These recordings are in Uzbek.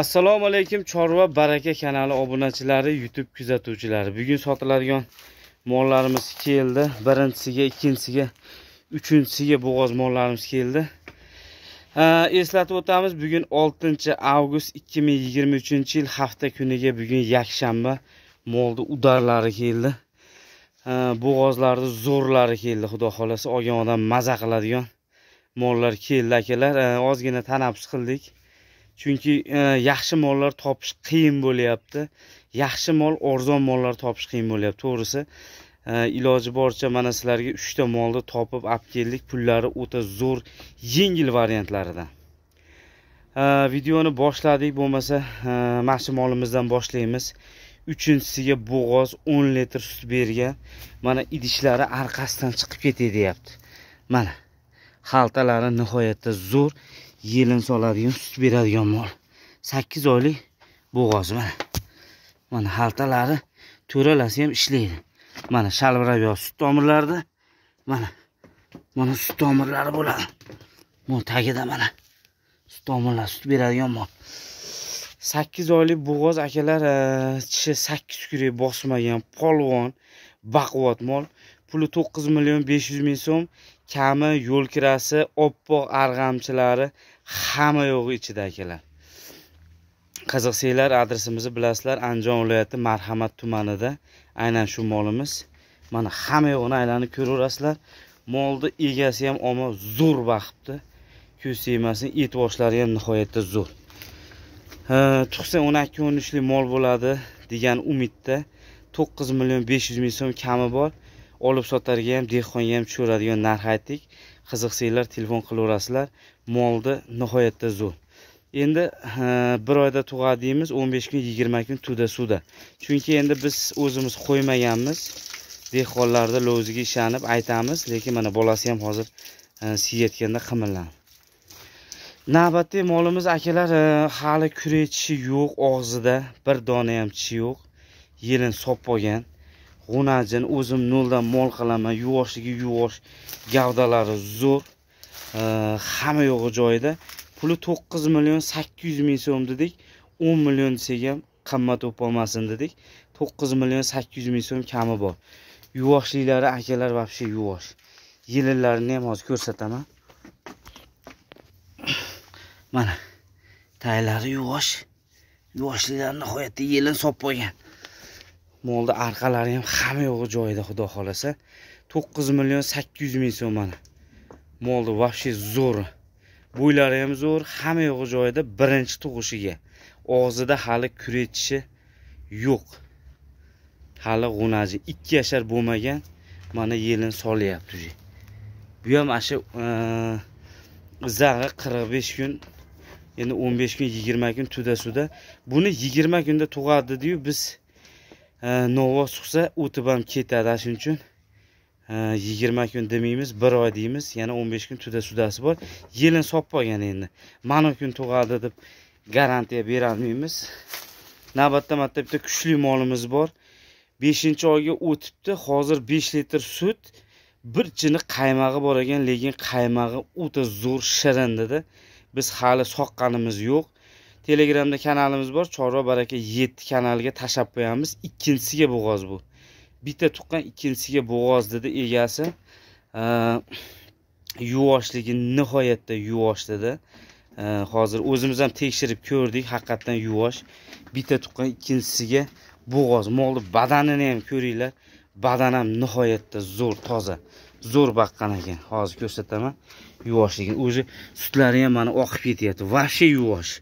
assalomu alaykum chorva baraka kanali obunachilari youtube kuzatuvchilari bugun sotiladigan mollarimiz keldi birinchisiga ikkinchisiga uchinchisiga bo'g'oz mollarimiz keldi eslatib o'tamiz bugun 6 avgust 2023 yil hafta kuniga bugun yakshanba molni udarlari keldi bo'g'ozlarni zo'rlari keldi xudo xohlasa olgan odam maza qiladigan mollar keldi akalar ozgina tanaffus qildik chunki e, yaxshi mollar topish qiyin bo'lyapti yaxshi mol arzon mollar topish qiyin bo'lyapti to'g'risi e, iloji boricha mana sizlarga uchta molni topib olib keldik pullari o'ta zo'r yengil variantlaridan e, videoni boshladik bo'lmasa mana shu molimizdan boshlaymiz uchinchisiga bo'g'oz 10 litr sut bergan mana idishlari orqasidan chiqib ketay deyapti mana xaltalari nihoyatda zo'r yelin soladigan sut beradigan mol sakkiz oylik bo'g'oz mana mana xaltalari to'ralasi ham ishlaydi mana shalvirab yo sut tomirlarida mana mana sut tomirlari bo'ladi bu tagida mana sut tomirlar sut beradigan mol sakkiz oylik bo'g'oz akalar e, tishi sakkiz kurak bosmagan polvon baquvvat mol puli to'qqiz million besh yuz ming so'm kami yo'lkirasi oppoq arg'amchilari hamma yo'g'i ichida qiziqsanglar adresimizni bilasizlar andijon viloyati marhamat tumanida aynan shu molimiz mana hamma yo'g'ini aylanib ko'raverasizlar molni egasi ham omma zo'r baqibdi ko'z tegmasin et boshlari ham nihoyatda zo'r chiqsa o'n ikki o'n uchlik mol bo'ladi degan umidda to'qqiz million besh yuz ming so'm kami bor olib ham dehqonga ham tushiradigan narx aytdik qiziqsanglar telefon qilaverasizlar molni nihoyatda zo'r endi bir oyda tug'adi deymiz o'n besh kun yigirma kun tuda suvda chunki endi biz o'zimiz qo'ymaganmiz dehqonlarni lo'ziga ishonib aytamiz lekin mana bolasi ham hozir siyayotganda qimirlan navbatdagi molimiz akalar hali kurek tishi yo'q og'zida bir dona ham tishi yo'q yelin sop olgan g'unajin o'zim noldan mol qilaman yuvoshligi yuvosh gavdalari zo'r hamma yog'i joyida puli to'qqiz million sakkiz yuz ming so'm dedik o'n million desak ham qimmat o'polmasin dedik to'qqiz million sakkiz yuz ming so'm kami bor yuvoshliklari akalar вообще yuvosh yelinlarini ham hozir ko'rsataman mana taylari yuvosh yuvoshliklari nihoyatda yelin solib qo'ygan molni orqalari ham hamma yo'g'i joyida xudo xohlasa to'qqiz million sakkiz yuz ming so'm mana molni вообще zo'r bo'ylari ham zo'r hamma yo'g'i joyida birinchi tug'ishiga og'zida hali kuretishi yo'q hali g'unaji ikki yashar bo'lmagan mana yelin solyapti уже bu ham ana shu izag'i qirq besh kun endi o'n besh kun yigirma kun tuda suda buni yigirma kunda tug'adi diyu biz nova chiqsa o'tib ham ketadi shuning uchun yigirma kun demaymiz bir oy deymiz yana o'n besh kun tuda sudasi bor yelin solib qolgan endi mana kun tug'adi deb garantiya berolmaymiz navbatda marta bitta kuchli molimiz bor beshinchi oyga o'tibdi hozir besh litr sut bir jini qaymog'i bor ekan lekin qaymog'i o'ta zo'r shirin dedi biz hali soqqanimiz yo'q telegramda kanalimiz bor chorva baraka yetti kanaliga tashlab qo'yamiz ikkinchisiga bo'g'oz bu bitta tuqqan ikkinchisiga bo'g'oz dedi egasi yuvoshligi nihoyatda yuvosh dedi hozir o'zimiz ham tekshirib ko'rdik haqiqatdan yuvosh bitta tuqqan ikkinchisiga bo'g'oz molni badanini ham ko'ringlar badan ham nihoyatda zo'r toza zo'r baqqan ekan hozir ko'rsataman yuvoshligini o'zi sutlari ham mana oqib ketyapti вообще yuvosh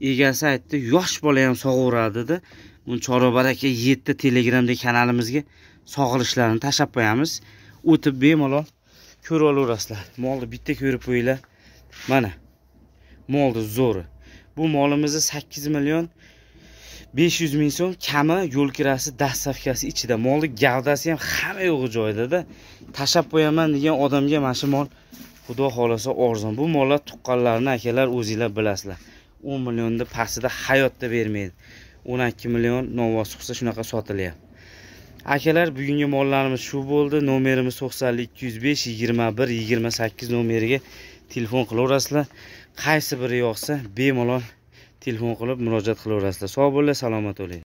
egasi aytdi yosh bola ham sog'averadi dedi chorvabar aka yetti telegramda kanalimizga sog'ilishlarini tashlab qo'yamiz o'tib bemalol ko'rib olaverasizlar molni bitta ko'rib qo'yinglar mana molni zo'ri bu molimizni sakkiz million besh yuz ming so'm kami yo'l kirasi dastavkasi ichida molni gavdasi ham hamma yo'g'i joyidada tashlab qo'yaman degan odamga mana shu mol xudo xohlasa arzon bu mollar tuqqanlarini akalar o'zinglar bilasizlar o'n millionni pastida hayotda bermaydi o'n ikki million novvos qilsa shunaqa sotilyapti akalar bugungi mollarimiz shu bo'ldi nomerimiz to'qson ikki yuz besh yigirma bir yigirma sakkiz nomeriga telefon qilaverasizlar qaysi biri yoqsa bemalol telefon qilib murojaat qilaverasizlar sog' bo'linglar salomat bo'linglar